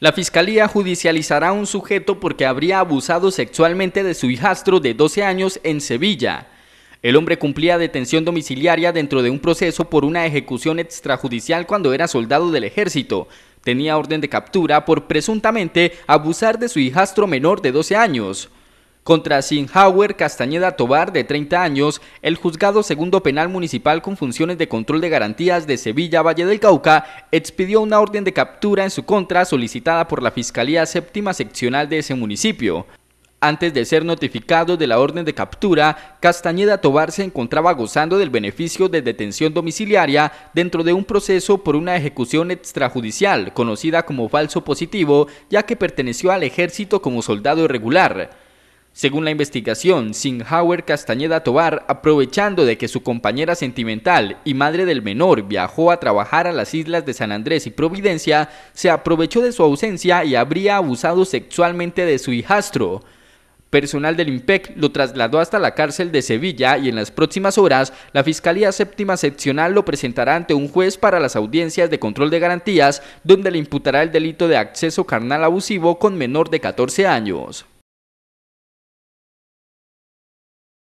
La fiscalía judicializará a un sujeto porque habría abusado sexualmente de su hijastro de 12 años en Sevilla. El hombre cumplía detención domiciliaria dentro de un proceso por una ejecución extrajudicial cuando era soldado del ejército. Tenía orden de captura por presuntamente abusar de su hijastro menor de 12 años. Contra Sinhauer Castañeda Tobar, de 30 años, el juzgado segundo penal municipal con funciones de control de garantías de Sevilla Valle del Cauca expidió una orden de captura en su contra solicitada por la Fiscalía Séptima Seccional de ese municipio. Antes de ser notificado de la orden de captura, Castañeda Tobar se encontraba gozando del beneficio de detención domiciliaria dentro de un proceso por una ejecución extrajudicial, conocida como falso positivo, ya que perteneció al ejército como soldado irregular. Según la investigación, Sinhauer Castañeda Tobar, aprovechando de que su compañera sentimental y madre del menor viajó a trabajar a las islas de San Andrés y Providencia, se aprovechó de su ausencia y habría abusado sexualmente de su hijastro. Personal del IMPEC lo trasladó hasta la cárcel de Sevilla y en las próximas horas la Fiscalía Séptima Seccional lo presentará ante un juez para las audiencias de control de garantías donde le imputará el delito de acceso carnal abusivo con menor de 14 años.